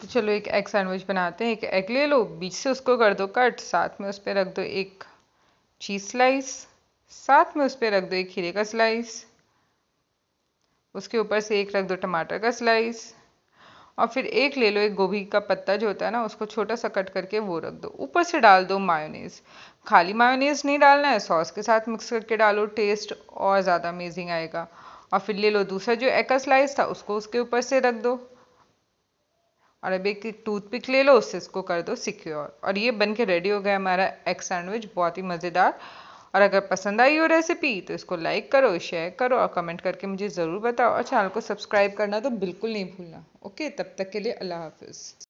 तो चलो एक एग सैंडविच बनाते हैं एक एग ले लो बीच से उसको कर दो कट साथ में उस पर रख दो एक चीज़ स्लाइस साथ में उस पर रख दो एक खीरे का स्लाइस उसके ऊपर से एक रख दो टमाटर का स्लाइस और फिर एक ले लो एक गोभी का पत्ता जो होता है ना उसको छोटा सा कट करके वो रख दो ऊपर से डाल दो मायोनीज खाली मायोनीज नहीं डालना है सॉस के साथ मिक्स करके डालो टेस्ट और ज़्यादा अमेजिंग आएगा और फिर ले लो दूसरा जो एग का स्लाइस था उसको उसके ऊपर से रख दो और अब एक टूथपिक ले लो उससे इसको कर दो सिक्योर और ये बन के रेडी हो गया हमारा एग सैंडविच बहुत ही मज़ेदार और अगर पसंद आई हो रेसिपी तो इसको लाइक करो शेयर करो और कमेंट करके मुझे ज़रूर बताओ और चैनल को सब्सक्राइब करना तो बिल्कुल नहीं भूलना ओके तब तक के लिए अल्लाह हाफिज़